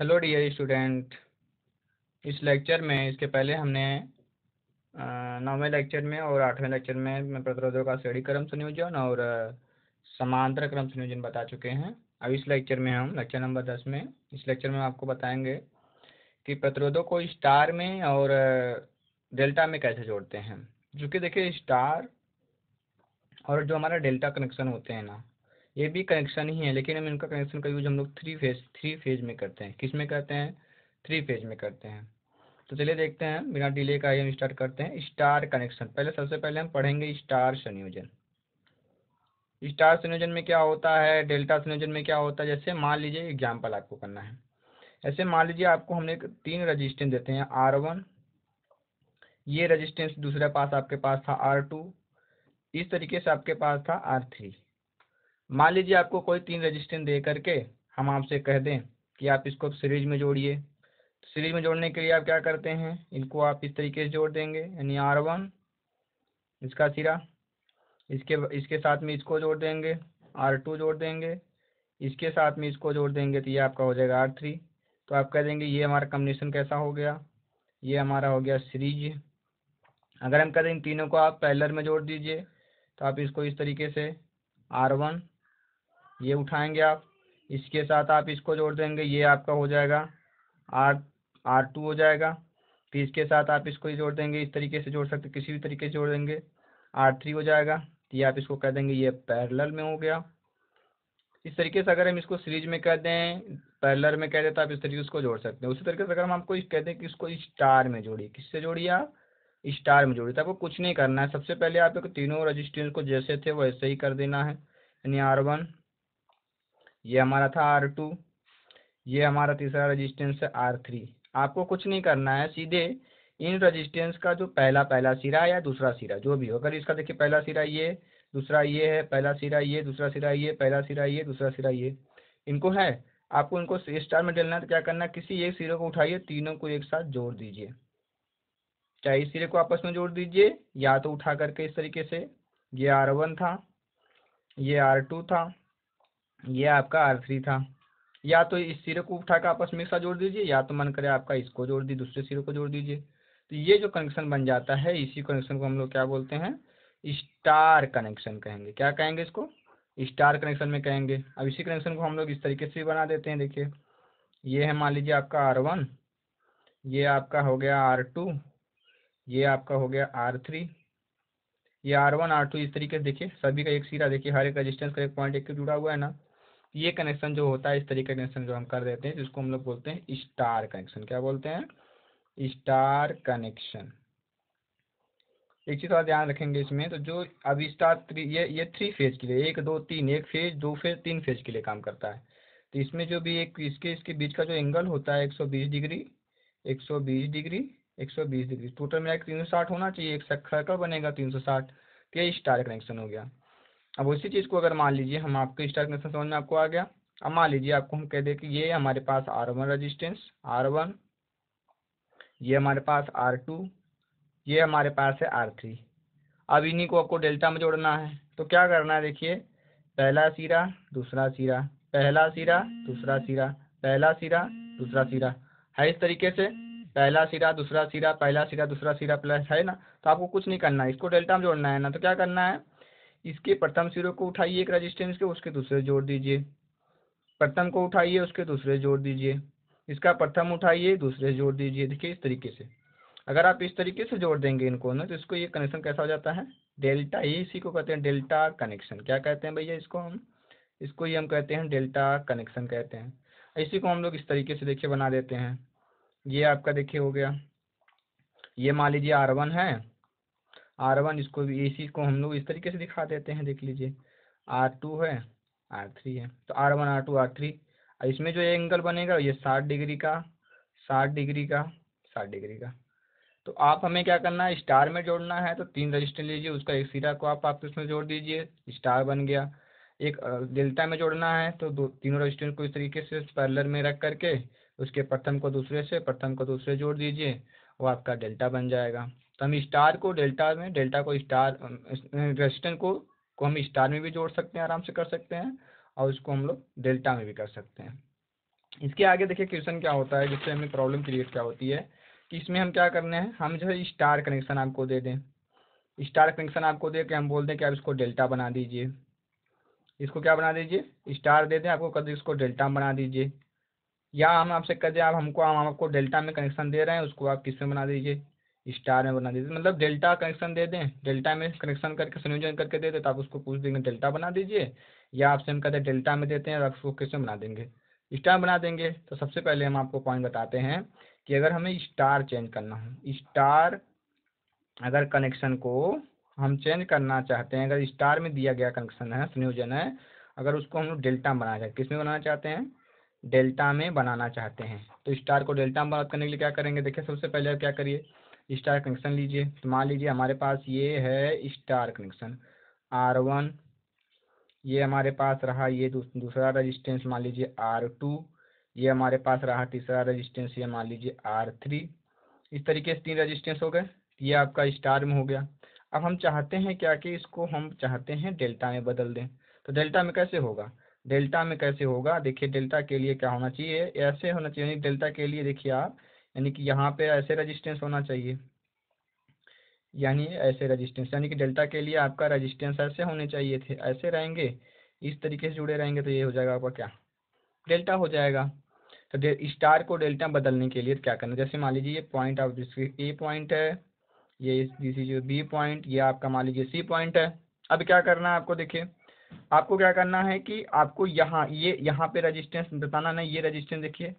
hello dear student इस lecture में इसके पहले हमने नौवें लेक्चर में और आठवें लेक्चर में मैं प्रतिरोधों का श्रेणी क्रम संयोजन और समांतर क्रम संयोजन बता चुके हैं अब इस लेक्चर में हम लेक्चर नंबर दस में इस लेक्चर में आपको बताएंगे कि प्रतिरोधों को स्टार में और डेल्टा में कैसे जोड़ते हैं चूँकि देखिए स्टार और जो हमारा डेल्टा कनेक्शन होते हैं ना ये भी कनेक्शन ही है लेकिन हम इनका कनेक्शन का यूज़ हम लोग थ्री फेज थ्री फेज में करते हैं किस में करते हैं थ्री फेज में करते हैं तो चलिए देखते हैं बिना डिले का ही हम स्टार्ट करते हैं स्टार कनेक्शन पहले सबसे पहले हम पढ़ेंगे स्टार संयोजन स्टार संयोजन में क्या होता है डेल्टा संयोजन में क्या होता है जैसे मान लीजिए एग्जाम्पल आपको करना है ऐसे मान लीजिए आपको हमने तीन रजिस्टेंस देते हैं आर वन ये रजिस्टेंस दूसरा पास आपके पास था आर टू इस तरीके से आपके पास था आर थ्री मान लीजिए आपको कोई तीन रजिस्टेंस दे करके हम आपसे कह दें कि आप इसको सीरीज में जोड़िए सीरीज में जोड़ने के लिए आप क्या करते हैं इनको आप इस तरीके से जोड़ देंगे यानी आर वन इसका सिरा इसके इसके साथ में इसको जोड़ देंगे आर टू जोड़ देंगे इसके साथ में इसको जोड़ देंगे तो ये आपका हो जाएगा आर थ्री तो आप कह देंगे ये हमारा कम्बिनेशन कैसा हो गया ये हमारा हो गया सीरीज अगर हम कह दें तीनों को आप पैलर में जोड़ दीजिए तो आप इसको इस तरीके से आर वन ये उठाएँगे आप इसके साथ आप इसको जोड़ देंगे ये आपका हो जाएगा आर आर टू हो जाएगा फिर इसके साथ आप इसको जोड़ देंगे इस तरीके से जोड़ सकते किसी भी तरीके से जोड़ देंगे आर थ्री हो जाएगा ये आप इसको कह देंगे ये पैरेलल में हो गया इस तरीके से अगर हम इसको सीरीज में कह दें पैरेलल में कह दें तो आप इस तरीके से उसको जोड़ सकते हैं उसी तरीके से अगर हम आपको कह दें कि इसको स्टार में जोड़िए किससे जोड़िए आप स्टार में जोड़िए तो आपको कुछ नहीं करना है सबसे पहले आपको तीनों रजिस्ट्रेंस को जैसे थे वैसे ही कर देना है यानी आर वन ये हमारा था आर टू ये हमारा तीसरा रजिस्टेंस है आर थ्री आपको कुछ नहीं करना है सीधे इन रजिस्टेंस का जो पहला पहला सिरा या दूसरा सिरा जो भी हो अगर इसका देखिए पहला सिरा ये दूसरा ये है पहला सिरा ये दूसरा सिरा ये पहला सिरा ये दूसरा सिरा ये इनको है आपको इनको स्टार में डलना है तो क्या करना किसी एक सिरे को उठाइए तीनों को एक साथ जोड़ दीजिए चाहे इस सिरे को आपस में जोड़ दीजिए या तो उठा करके इस तरीके से ये आर वन था ये आर टू था ये आपका आर थ्री था या तो इस सिरे को उठा कर आपस में सा जोड़ दीजिए या तो मन करे आपका इसको जोड़ दीजिए दूसरे सिरे को जोड़ दीजिए तो ये जो कनेक्शन बन जाता है इसी कनेक्शन को हम लोग क्या बोलते हैं स्टार कनेक्शन कहेंगे क्या कहेंगे इसको स्टार कनेक्शन में कहेंगे अब इसी कनेक्शन को हम लोग इस तरीके से बना देते हैं देखिए ये है मान लीजिए आपका आर वन ये आपका हो गया आर टू ये आपका हो गया आर थ्री ये आर वन आर टू इस तरीके से देखिए सभी का एक सिरा देखिए हर एक रजिस्टेंस का एक पॉइंट एक जुड़ा हुआ है ना ये कनेक्शन जो होता है इस तरीके का कनेक्शन जो हम कर देते हैं जिसको हम लोग बोलते हैं स्टार कनेक्शन क्या बोलते हैं स्टार कनेक्शन एक चीज़ थोड़ा ध्यान रखेंगे इसमें तो जो अब स्टार थ्री ये ये थ्री फेज के लिए एक दो तीन एक फेज दो फेज तीन फेज के लिए काम करता है तो इसमें जो भी एक इसके इसके बीच का जो एंगल होता है 120 डिग्री 120 डिग्री 120 डिग्री टोटल मेरा एक 360 होना चाहिए एक सर्कल बनेगा 360 साठ तो ये स्टार कनेक्शन हो गया अब उसी चीज़ को अगर मान लीजिए हम आपके स्टार कनेक्शन समझ में आपको आ गया अब मान लीजिए आपको हम कह दें कि ये हमारे पास R one resistance R one ये हमारे पास आर टू ये हमारे पास है आर थ्री अब इन्हीं को आपको डेल्टा में जोड़ना है तो क्या करना है देखिए पहला सिरा दूसरा सिरा पहला सिरा दूसरा सिरा पहला सिरा दूसरा सिरा है इस तरीके से पहला सिरा दूसरा सिरा पहला सिरा दूसरा सिरा प्लस है ना तो आपको कुछ नहीं करना है इसको डेल्टा में जोड़ना है ना तो क्या करना है इसके प्रथम सिरों को उठाइए एक रजिस्टेंस के उसके दूसरे जोड़ दीजिए प्रथम को उठाइए उसके दूसरे जोड़ दीजिए इसका प्रथम उठाइए दूसरे जोड़ दीजिए देखिए इस तरीके से अगर आप इस तरीके से जोड़ देंगे इनको ना तो इसको ये कनेक्शन कैसा हो जाता है डेल्टा ये e, इसी को कहते हैं डेल्टा कनेक्शन क्या कहते हैं भैया इसको हम इसको ही हम कहते हैं डेल्टा कनेक्शन कहते हैं इसी को हम लोग इस तरीके से देखिए बना देते हैं ये आपका देखिए हो गया ये मान लीजिए आर वन है आर वन इसको भी सी को हम लोग इस तरीके से दिखा देते हैं देख लीजिए आर टू है आर थ्री है तो R one R two R three इसमें जो एंगल बनेगा ये साठ डिग्री का साठ डिग्री का साठ डिग्री का तो आप हमें क्या करना है स्टार में जोड़ना है तो तीन रजिस्टर लीजिए उसका एक सिरा को आप आप उसमें जोड़ दीजिए स्टार बन गया एक डेल्टा में जोड़ना है तो दो तीनों रजिस्टर को इस तरीके से पैरलर में रख करके उसके प्रथम को दूसरे से प्रथम को दूसरे जोड़ दीजिए वो आपका डेल्टा बन जाएगा तो हम इस्टार को डेल्टा में डेल्टा को स्टार रेजिस्टेंस को को हम इस्टार में भी जोड़ सकते हैं आराम से कर सकते हैं और उसको हम लोग डेल्टा में भी कर सकते हैं इसके आगे देखिए क्वेश्चन क्या होता है जिससे हमें प्रॉब्लम क्रिएट क्या होती है कि इसमें हम क्या करने हैं हम जो है स्टार कनेक्शन आपको दे दें स्टार कनेक्शन आपको दे के हम बोल दें कि आप इसको डेल्टा बना दीजिए इसको क्या बना दीजिए स्टार दे दें आपको कह इसको डेल्टा बना दीजिए या हम आपसे कह दें आप हमको हम आपको डेल्टा में कनेक्शन दे रहे हैं उसको आप किस में बना दीजिए स्टार में बना दीजिए मतलब डेल्टा कनेक्शन दे दें डेल्टा में कनेक्शन करके संयोजन करके दे दें तो आप उसको पूछ देंगे डेल्टा बना दीजिए या आपसे हम कहते हैं डेल्टा में देते हैं और आपको उसको कैसे बना देंगे स्टार बना देंगे तो सबसे पहले हम आपको पॉइंट बताते हैं कि अगर हमें स्टार चेंज करना हो स्टार अगर कनेक्शन को हम चेंज करना चाहते हैं अगर स्टार में दिया गया कनेक्शन है संयोजन है अगर उसको हम डेल्टा में बनाना चाहते हैं किस में बनाना चाहते हैं डेल्टा में बनाना चाहते हैं तो स्टार को डेल्टा में बात करने के लिए क्या करेंगे देखिए सबसे पहले आप क्या करिए स्टार कनेक्शन लीजिए तो मान लीजिए हमारे पास ये है स्टार कनेक्शन आर वन ये हमारे पास रहा ये दूसरा रजिस्टेंस मान लीजिए आर टू ये हमारे पास रहा तीसरा रजिस्टेंस ये मान लीजिए आर थ्री इस तरीके से तीन रजिस्टेंस हो गए ये आपका स्टार में हो गया अब हम चाहते हैं क्या कि इसको हम चाहते हैं डेल्टा में बदल दें तो डेल्टा में कैसे होगा डेल्टा में कैसे होगा देखिए डेल्टा के लिए क्या होना चाहिए ऐसे होना चाहिए डेल्टा के लिए देखिए आप यानी कि यहाँ पे ऐसे रेजिस्टेंस होना चाहिए यानी ऐसे रेजिस्टेंस यानी कि डेल्टा के लिए आपका रेजिस्टेंस ऐसे होने चाहिए थे ऐसे रहेंगे इस तरीके से जुड़े रहेंगे तो ये हो जाएगा आपका क्या डेल्टा हो जाएगा तो स्टार को डेल्टा बदलने के लिए क्या करना जैसे मान लीजिए ये पॉइंट आप ए पॉइंट है ये जो बी पॉइंट ये आपका मान लीजिए सी पॉइंट है अब क्या करना है आपको देखिए आपको क्या करना है कि आपको यहाँ ये यहाँ पे रेजिस्टेंस बताना नहीं ये रेजिस्टेंस देखिए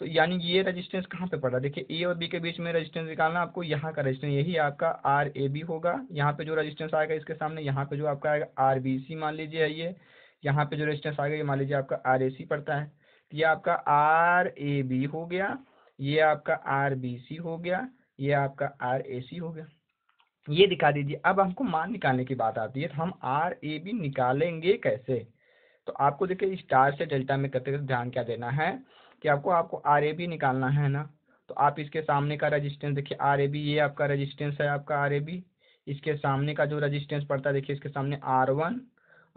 तो यानी ये रजिस्टेंस कहाँ पे पड़ रहा है देखिए ए और बी के बीच में रजिस्टेंस निकालना आपको यहाँ का रेजिस्टेंस यही आपका आर ए बी होगा यहाँ पे जो रजिस्टेंस आएगा इसके सामने यहाँ पे जो आपका आएगा आर बी सी मान लीजिए ये यहाँ पे जो रजिस्टेंस आएगा ये मान लीजिए आपका आर ए सी पड़ता है ये आपका आर ए बी हो गया ये आपका आर बी सी हो गया ये आपका आर ए सी हो गया ये दिखा दीजिए अब हमको मान निकालने की बात आती है तो हम आर ए बी निकालेंगे कैसे तो आपको देखिए स्टार से डेल्टा में करते ध्यान क्या देना है कि आपको आपको आर ए बी निकालना है ना तो आप इसके सामने का रजिस्टेंस देखिए आर ए बी ये आपका रजिस्टेंस है आपका आर ए बी इसके सामने का जो रजिस्टेंस पड़ता है देखिए इसके सामने आर वन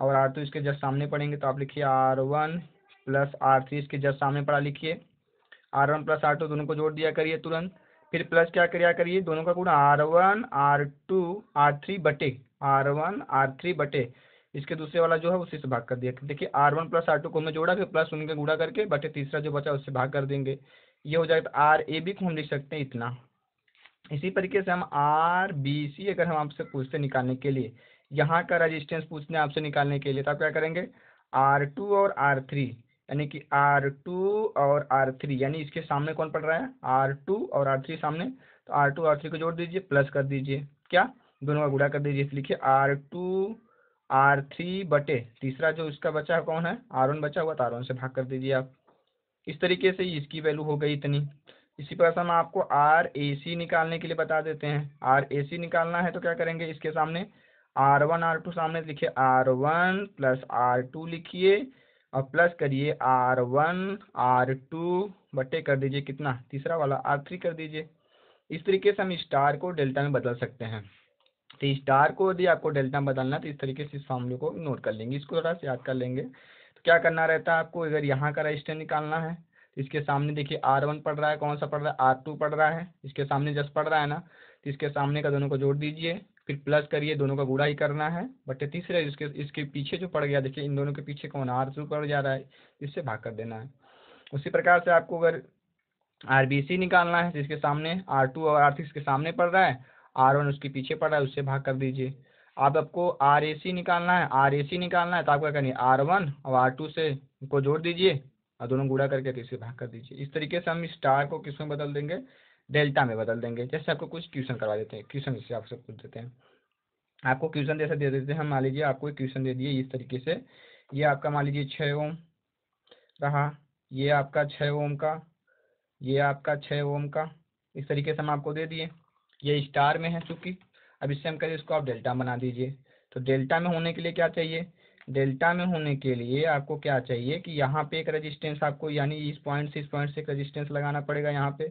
और आर टू इसके जस्ट सामने पड़ेंगे तो आप लिखिए R one plus R three इसके जस्ट सामने पड़ा लिखिए R one plus R two दोनों को जोड़ दिया करिए तुरंत फिर प्लस क्या क्रिया करिए दोनों का गुणा R one R two R three बटे आर वन आर थ्री बटे इसके दूसरे वाला जो है उसी से भाग कर दिया देखिए R one plus R two को हमने जोड़ा फिर प्लस उनके गुड़ा करके बटे तीसरा जो बचा उससे भाग कर देंगे ये हो जाएगा तो आर ए बी को हम लिख सकते हैं इतना इसी तरीके से हम आर बी सी अगर हम आपसे पूछते निकालने के लिए यहाँ का रजिस्टेंस पूछते हैं आपसे निकालने के लिए तो आप क्या करेंगे आर टू और आर थ्री यानी कि आर टू और आर थ्री यानी इसके सामने कौन पड़ रहा है आर टू और आर थ्री सामने तो आर टू आर थ्री को जोड़ दीजिए प्लस कर दीजिए क्या दोनों का गुड़ा कर दीजिए तो लिखिए आर टू आर थ्री बटे तीसरा जो इसका बचा है कौन है आर वन बचा हुआ तो आर वन से भाग कर दीजिए आप इस तरीके से इसकी वैल्यू हो गई इतनी इसी पर हम आपको आर ए सी निकालने के लिए बता देते हैं आर ए सी निकालना है तो क्या करेंगे इसके सामने आर वन आर टू सामने लिखिए R one plus R two लिखिए और प्लस करिए आर वन आर टू बटे कर दीजिए कितना तीसरा वाला आर थ्री कर दीजिए इस तरीके से हम स्टार को डेल्टा में बदल सकते हैं तो स्टार को यदि आपको डेल्टा में बदलना है तो इस तरीके से इस फॉर्मूले को नोट कर लेंगे इसको थोड़ा सा याद कर लेंगे तो क्या करना रहता है आपको अगर यहाँ का रजिस्टर निकालना है तो इसके सामने देखिए आर वन पड़ रहा है कौन सा पड़ रहा है आर टू पड़ रहा है इसके सामने जस्ट पड़ रहा है ना तो इसके सामने का दोनों को जोड़ दीजिए फिर प्लस करिए दोनों का गुड़ा ही करना है बट तीसरा इसके इसके पीछे जो पड़ गया देखिए इन दोनों के पीछे कौन आर टू पड़ जा रहा है इससे भाग कर देना है उसी प्रकार से आपको अगर आर बी सी निकालना है जिसके तो सामने आर टू और आर थ्री के सामने पड़ रहा है आर वन उसके पीछे पड़ रहा है उससे भाग कर दीजिए अब आपको आर ए सी निकालना है आर ए सी निकालना है तो आप क्या करेंगे आर वन और आर टू से उनको जोड़ दीजिए और दोनों गुड़ा करके किसी भाग कर दीजिए इस तरीके से हम स्टार को किस में बदल देंगे डेल्टा में बदल देंगे जैसे आपको कुछ ट्यूशन करवा देते हैं जिससे जैसे आपसे पूछ देते हैं आपको क्वेश्चन जैसे दे देते हैं हम मान लीजिए आपको एक क्वेश्चन दे दिए इस तरीके से ये आपका मान लीजिए छः ओम रहा ये आपका छः ओम का ये आपका छः ओम का इस तरीके से हम आपको दे दिए ये स्टार में है चूँकि अब इससे हम करें इसको आप डेल्टा बना दीजिए तो डेल्टा में होने के लिए क्या चाहिए डेल्टा में होने के लिए आपको क्या चाहिए कि यहाँ पे एक रजिस्टेंस आपको यानी इस पॉइंट से इस पॉइंट से एक रजिस्टेंस लगाना पड़ेगा यहाँ पे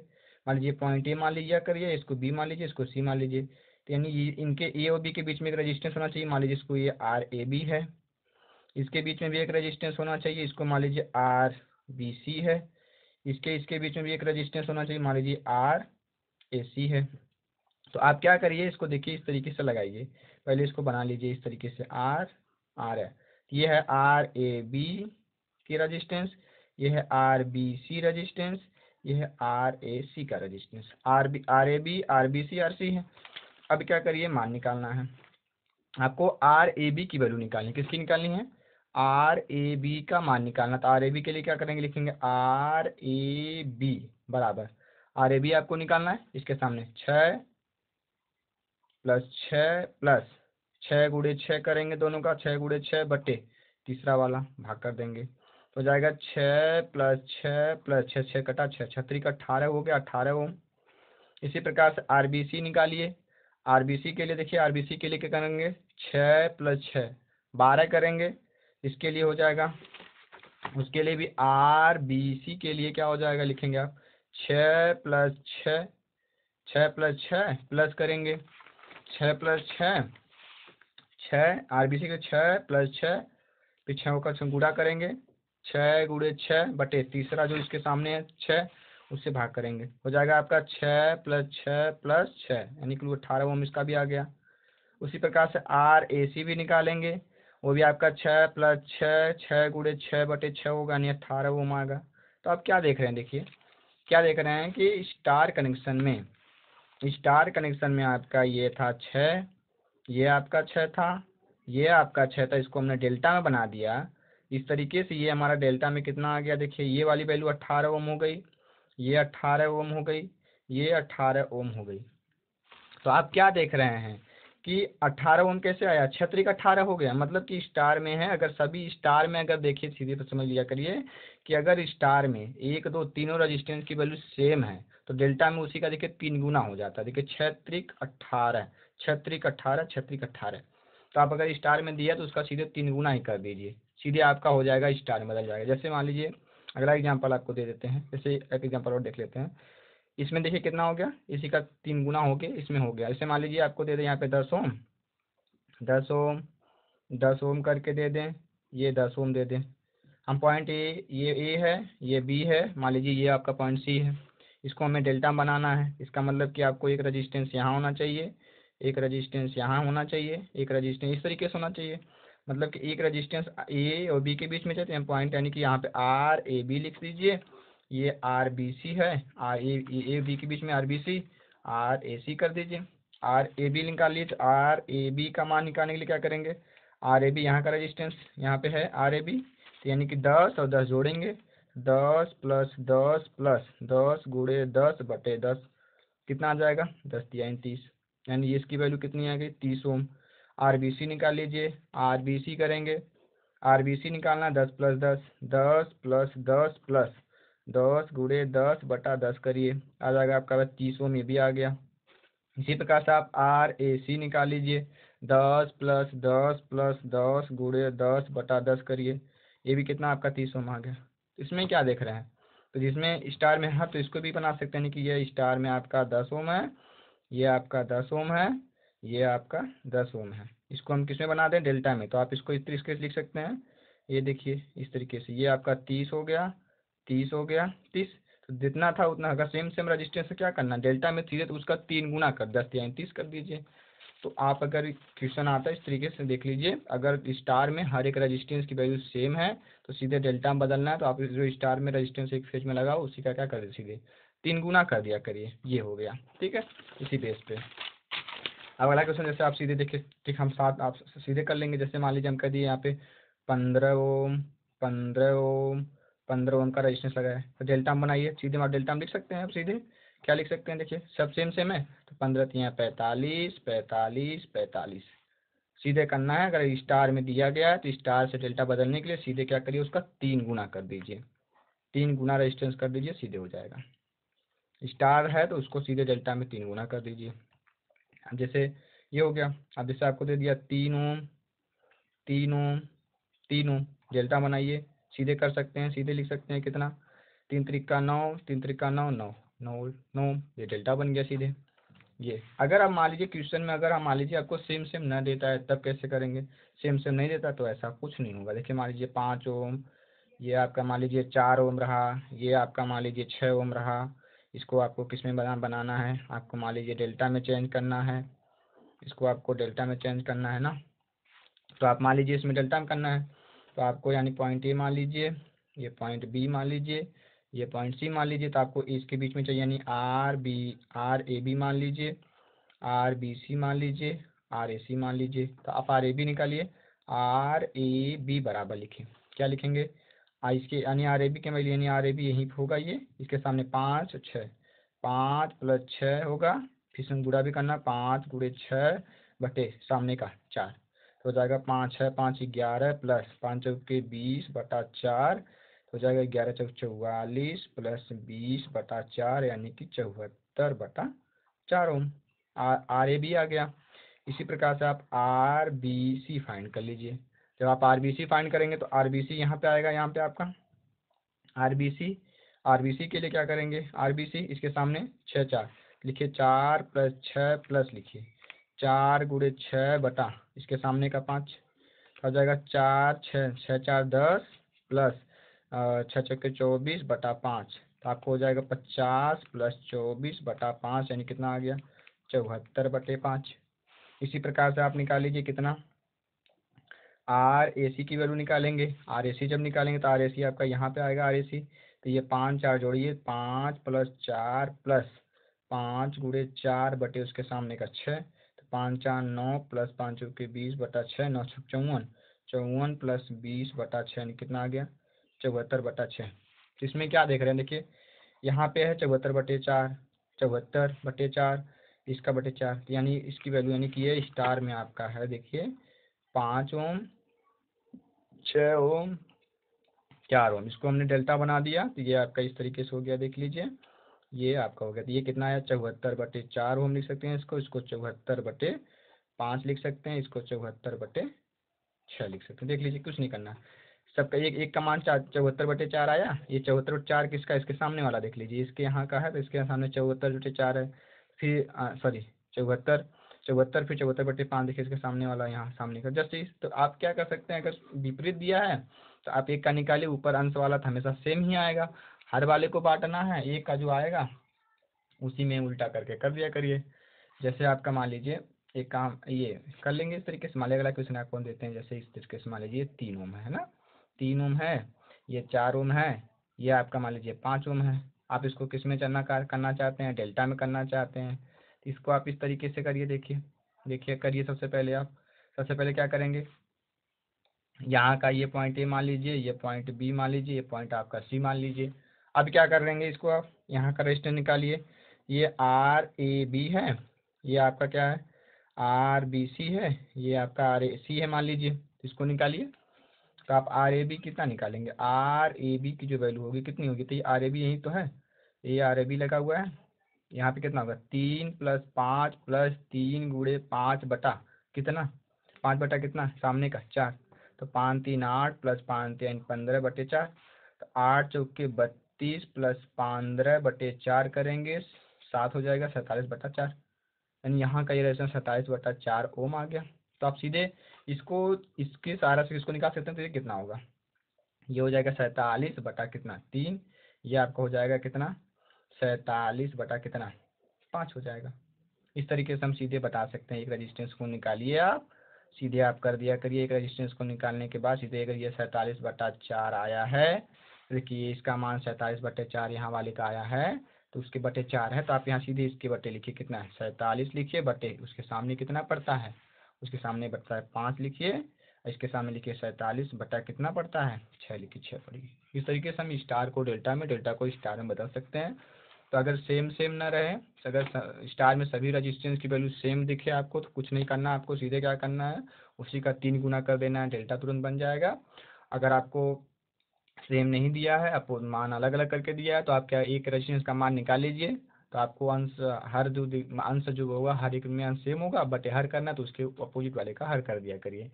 मान लीजिए पॉइंट ए मान लीजिए करिए इसको बी मान लीजिए इसको सी मान लीजिए तो यानी इनके ए और बी के बीच में एक रजिस्टेंस होना चाहिए मान लीजिए इसको ये आर ए बी है इसके बीच में भी एक रजिस्टेंस होना चाहिए इसको मान लीजिए आर बी सी है इसके इसके बीच में भी एक रजिस्टेंस होना चाहिए मान लीजिए आर ए सी है तो आप क्या करिए इसको देखिए इस तरीके से लगाइए पहले इसको बना लीजिए इस तरीके से आर आर है ये है आर ए बी की रजिस्टेंस ये है आर बी सी रजिस्टेंस ये है आर ए सी का resistance R B R A B R B C R C है अब क्या करिए मान निकालना है आपको आर ए बी की वैल्यू निकालनी है किसकी निकालनी है आर ए बी का मान निकालना तो आर ए बी के लिए क्या करेंगे लिखेंगे आर ए बी बराबर आर ए बी आपको निकालना है इसके सामने छः प्लस छ प्लस छः गुड़े छः करेंगे दोनों का छः गुड़े छः बटे तीसरा वाला भाग कर देंगे तो जाएगा छः प्लस छः प्लस छः छः कटा छः छतरी का अट्ठारह हो गया अट्ठारह ओम इसी प्रकार से सी निकालिए सी के लिए देखिए सी के लिए क्या करेंगे छः प्लस छः बारह करेंगे इसके लिए हो जाएगा उसके लिए भी आर बी सी के लिए क्या हो जाएगा लिखेंगे आप छः प्लस छः छः प्लस छः प्लस करेंगे छः प्लस छः छः आर बी सी के छः प्लस छः फिर छः का गुड़ा करेंगे छः गुड़े छः बटे तीसरा जो इसके सामने है छः उससे भाग करेंगे हो जाएगा आपका छः प्लस छः प्लस छः यानी कि अठारह ओम इसका भी आ गया उसी प्रकार से आर ए सी भी निकालेंगे वो भी आपका छः प्लस छः छः गुड़े छः बटे छः होगा यानी अट्ठारह ओम आएगा तो आप क्या देख रहे हैं देखिए क्या देख रहे हैं कि स्टार कनेक्शन में स्टार कनेक्शन में आपका ये था छः ये आपका छः था ये आपका छः था इसको हमने डेल्टा में बना दिया इस तरीके से ये हमारा डेल्टा में कितना आ गया देखिए ये वाली वैल्यू अट्ठारह ओम हो गई ये अट्ठारह ओम हो गई ये अट्ठारह ओम हो गई तो आप क्या देख रहे हैं कि अट्ठारह ओम कैसे आया छत्रिक अट्ठारह हो गया मतलब कि स्टार में है अगर सभी स्टार में अगर देखिए सीधे तो समझ लिया करिए कि अगर स्टार में एक दो तीनों रजिस्टेंस की वैल्यू सेम है तो डेल्टा में उसी का देखिए तीन गुना हो जाता है देखिए छत्रिक अट्ठारह छः अट्ठारह छः अट्ठारह तो आप अगर स्टार में दिया तो उसका सीधे तीन गुना ही कर दीजिए सीधे आपका हो जाएगा स्टार में बदल जाएगा जैसे मान लीजिए अगला एग्जाम्पल आपको दे देते हैं जैसे एक एग्जाम्पल और देख लेते हैं इसमें देखिए कितना हो गया इसी का तीन गुना हो गया इसमें हो गया इससे मान लीजिए आपको दे दें यहाँ पे दस ओम दस ओम दस ओम करके दे दें ये दस ओम दे दें हम पॉइंट ए ये ए है ये बी है मान लीजिए ये आपका पॉइंट सी है इसको हमें डेल्टा बनाना है इसका मतलब कि आपको एक रजिस्टेंस यहाँ होना चाहिए एक रजिस्टेंस यहाँ होना चाहिए एक रजिस्टेंस इस तरीके से होना चाहिए मतलब कि एक रजिस्टेंस ए और बी के बीच में चाहते हैं पॉइंट यानी कि यहाँ पे आर ए बी लिख दीजिए ये आर बी सी है आर ए ए बी के बीच में R B C R A C कर दीजिए आर ए बी निकाल लीजिए आर तो ए बी का मान निकालने के लिए क्या करेंगे आर ए बी यहाँ का रजिस्टेंस यहाँ पे है आर ए बी यानी कि दस और दस जोड़ेंगे दस प्लस दस प्लस दस गुड़े दस बटे दस कितना आ जाएगा दस दिया तीस यानी इसकी वैल्यू कितनी आ गई तीस ओम आर बी सी निकाल लीजिए आर बी सी करेंगे आर बी सी निकालना दस प्लस दस दस प्लस दस प्लस दस गुड़े दस बटा दस करिए आ जाएगा आपका तीस ओम ये भी आ गया इसी प्रकार से आप आर ए सी निकाल लीजिए दस प्लस दस प्लस दस गुड़े दस बटा दस करिए ये भी कितना आपका तीस ओम आ गया इसमें क्या देख रहे हैं तो जिसमें स्टार में है तो इसको भी बना सकते हैं कि ये स्टार में आपका दस ओम है ये आपका दस ओम है ये आपका दस ओम है इसको हम किस में बना दें डेल्टा में तो आप इसको इस तरीके से लिख सकते हैं ये देखिए इस तरीके से ये आपका तीस हो गया तीस हो गया तीस तो जितना था उतना अगर सेम सेम रजिस्टेंस से क्या करना डेल्टा में थी तो उसका तीन गुना कर दस यानी तीस कर दीजिए तो आप अगर क्वेश्चन आता है इस तरीके से देख लीजिए अगर स्टार में हर एक रजिस्टेंस की वैल्यू सेम है तो सीधे डेल्टा में बदलना है तो आप जो स्टार में रजिस्टेंस एक फेज में लगा हो उसी का क्या कर सीधे तीन गुना कर दिया करिए ये हो गया ठीक है इसी बेस पे अब अगला क्वेश्चन जैसे आप सीधे देखिए ठीक हम साथ आप सीधे कर लेंगे जैसे मान लीजिए हम कह दिए यहाँ पे पंद्रह ओम पंद्रह ओम पंद्रह ओम का रजिस्टेंस लगा है तो डेल्टा बनाइए सीधे आप डेल्टा लिख सकते हैं आप सीधे क्या लिख सकते हैं देखिए सब सेम सेम है तो पंद्रह तियाँ पैंतालीस पैंतालीस पैंतालीस सीधे करना है अगर स्टार में दिया गया है तो स्टार से डेल्टा बदलने के लिए सीधे क्या करिए उसका तीन गुना कर दीजिए तीन गुना रेजिस्टेंस कर दीजिए सीधे हो जाएगा स्टार है तो उसको सीधे डेल्टा में तीन गुना कर दीजिए अब जैसे ये हो गया अब जैसे आपको दे दिया तीन ओम तीन ओम तीन ओम डेल्टा बनाइए सीधे कर सकते हैं सीधे लिख सकते हैं कितना तीन तरीका नौ तीन तरीका नौ नौ नो नो ये डेल्टा बन गया सीधे ये अगर आप मान लीजिए क्वेश्चन में अगर हम मान लीजिए आपको सेम सेम ना देता है तब कैसे करेंगे सेम सेम नहीं देता तो ऐसा कुछ नहीं होगा देखिए मान लीजिए पाँच ओम ये आपका मान लीजिए चार ओम रहा ये आपका मान लीजिए छः ओम रहा इसको आपको किस में बना बनाना है आपको मान लीजिए डेल्टा में चेंज करना है इसको आपको डेल्टा में चेंज करना है ना तो आप मान लीजिए इसमें डेल्टा में करना है तो आपको यानी पॉइंट ए मान लीजिए ये पॉइंट बी मान लीजिए ये पॉइंट सी मान लीजिए तो आपको इसके बीच में चाहिए यानी R B R A B मान लीजिए आर बी सी मान लीजिए आर ए सी मान लीजिए तो आप आर ए बी निकालिए आर ए बी बराबर लिखें क्या लिखेंगे आ इसके यानी आर ए बी के मान मतलब, मिली यानी आर ए बी यहीं होगा ये इसके सामने पाँच छः पाँच प्लस छः होगा फिर इसमें गुड़ा भी करना पाँच गुड़े छः बटे सामने का चार तो हो जाएगा पाँच छः पाँच ग्यारह प्लस पाँच चौके बीस बटा चार हो जाएगा ग्यारह चौक चौवालीस प्लस बीस बटा चार यानी कि चौहत्तर बटा चार ओम आर ए बी आ गया इसी प्रकार से आप आर बी सी फाइंड कर लीजिए जब आप आर बी सी फाइंड करेंगे तो आर बी सी यहाँ पे आएगा यहाँ पे आपका R B C R B C के लिए क्या करेंगे आर बी सी इसके सामने छः चार लिखिए चार प्लस छः प्लस लिखिए चार गुड़े छः बटा इसके सामने का पाँच आ जाएगा चार छः छः चार दस प्लस छः चौके चौबीस बटा पाँच तो आपको हो जाएगा पचास प्लस चौबीस बटा पाँच यानी कितना आ गया चौहत्तर बटे पाँच इसी प्रकार से आप निकाल लीजिए कितना आर ए सी की वैल्यू निकालेंगे आर ए सी जब निकालेंगे तो आर ए सी आपका यहाँ पे आएगा आर ए सी तो ये पाँच चार जोड़िए पाँच प्लस चार प्लस पाँच गुड़े चार बटे उसके सामने का छः तो पाँच चार नौ प्लस पाँच चौके बीस बटा छः नौ छः चौवन चौवन प्लस बीस बटा छः कितना आ गया चौहत्तर बटा छः तो इसमें क्या देख रहे हैं देखिए यहाँ पे है चौहत्तर बटे चार चौहत्तर बटे चार इसका बटे चार यानी इसकी वैल्यू यानी कि ये स्टार में आपका है देखिए पाँच ओम छ ओम चार ओम इसको हमने डेल्टा बना दिया तो ये आपका इस तरीके से हो गया देख लीजिए ये आपका हो गया तो ये कितना है चौहत्तर बटे चार ओम लिख सकते हैं इसको इसको चौहत्तर बटे पाँच लिख सकते हैं इसको चौहत्तर बटे छः लिख सकते हैं देख लीजिए कुछ नहीं करना सबका एक एक का मान चार चौहत्तर बटे चार आया ये चौहत्तर बटे चार किसका इसके सामने वाला देख लीजिए इसके यहाँ का है तो इसके सामने चौहत्तर बटे चार है फिर सॉरी चौहत्तर चौहत्तर फिर चौहत्तर बटे पाँच देखिए इसके सामने वाला यहाँ सामने का जस्ट इस तो आप क्या कर सकते हैं अगर विपरीत दिया है तो आप एक का निकालिए ऊपर अंश वाला तो हमेशा सेम ही आएगा हर वाले को बांटना है एक का जो आएगा उसी में उल्टा करके कर दिया करिए जैसे आपका मान लीजिए एक काम ये कर लेंगे इस तरीके से मान लीजिए अगला क्वेश्चन कौन देते हैं जैसे इस तरीके से मान लीजिए तीन ओम है ना तीन ओम है ये चार ओम है ये आपका मान लीजिए पाँच ओम है आप इसको किस में चलना करना चाहते हैं डेल्टा में करना चाहते हैं इसको आप इस तरीके से करिए देखिए देखिए करिए सबसे पहले आप सबसे पहले क्या करेंगे यहाँ का ये पॉइंट ए मान लीजिए ये पॉइंट बी मान लीजिए ये पॉइंट आपका सी मान लीजिए अब क्या कर लेंगे इसको आप यहाँ का रजिस्टर निकालिए ये आर ए बी है ये आपका क्या है आर बी सी है ये आपका आर ए सी है मान लीजिए इसको निकालिए तो आप आर ए बी कितना निकालेंगे आर ए बी की जो वैल्यू होगी कितनी होगी तो ये आर ए बी यही तो है ए आर ए बी लगा हुआ है यहाँ पे कितना होगा तीन प्लस पाँच प्लस तीन गुड़े पाँच बटा कितना पाँच बटा कितना सामने का चार तो पाँच तीन आठ प्लस पाँच तीन पंद्रह बटे चार तो आठ चौके बत्तीस प्लस पंद्रह बटे चार करेंगे सात हो जाएगा सैंतालीस बटा चार यानी यहाँ का ये रहता है सत्ताईस बटा चार ओम आ गया तो आप सीधे इसको इसके सारा से इसको निकाल सकते हैं तो ये कितना होगा ये हो जाएगा सैंतालीस बटा कितना तीन ये आपका हो जाएगा कितना सैंतालीस बटा कितना पाँच हो जाएगा इस तरीके से हम सीधे बता सकते हैं एक रजिस्टेंस को निकालिए आप सीधे आप कर दिया करिए एक रजिस्टेंस को निकालने के बाद सीधे अगर ये सैंतालीस बटा चार आया है देखिए इसका मान सैंतालीस बटे चार यहाँ वाले का आया है तो उसके बटे चार है तो आप यहाँ सीधे इसके बटे लिखिए कितना है सैंतालीस लिखिए बटे उसके सामने कितना पड़ता है उसके सामने बचता है पाँच लिखिए इसके सामने लिखिए सैंतालीस बटा कितना पड़ता है छः लिखिए छः पड़िए इस तरीके से हम स्टार को डेल्टा में डेल्टा को स्टार में बदल सकते हैं तो अगर सेम सेम ना रहे तो अगर स्टार में सभी रजिस्टेंस की वैल्यू सेम दिखे आपको तो कुछ नहीं करना आपको सीधे क्या करना है उसी का तीन गुना कर देना है डेल्टा तुरंत बन जाएगा अगर आपको सेम नहीं दिया है आपको मान अलग अलग करके दिया है तो आप क्या एक रजिस्टेंस का मान निकाल लीजिए तो आपको अंश हर जो अंश जो होगा हर एक में अंश सेम होगा बट हर करना तो उसके अपोजिट वाले का हर कर दिया करिए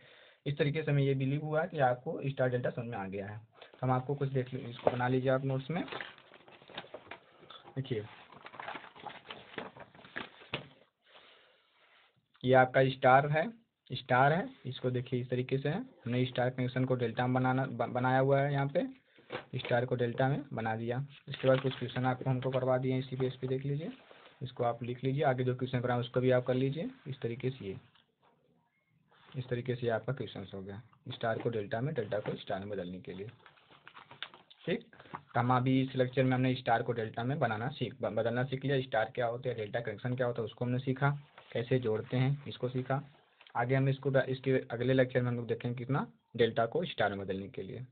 इस तरीके से हमें ये बिलीव हुआ कि आपको स्टार डेल्टा समझ में आ गया है तो हम आपको कुछ देख इसको बना लीजिए आप नोट्स में देखिए ये आपका स्टार है स्टार है इसको देखिए इस तरीके से है हमने स्टार कनेक्शन को डेल्टा बनाना बनाया हुआ है यहाँ पे स्टार को डेल्टा में बना दिया इसके बाद कुछ क्वेश्चन आपको हमको करवा दिए इसी बेस पे देख लीजिए इसको आप लिख लीजिए आगे जो क्वेश्चन कराए उसको भी आप कर लीजिए इस तरीके से ये इस तरीके से आपका क्वेश्चन हो गया स्टार को डेल्टा में डेल्टा को स्टार में बदलने के लिए ठीक तो हम अभी इस लेक्चर में हमने स्टार को डेल्टा में बनाना सीख बदलना सीख लिया स्टार क्या होता है डेल्टा कनेक्शन क्या होता है उसको हमने सीखा कैसे जोड़ते हैं इसको सीखा आगे हम इसको इसके अगले लेक्चर में हम लोग देखेंगे कितना डेल्टा को स्टार में बदलने के लिए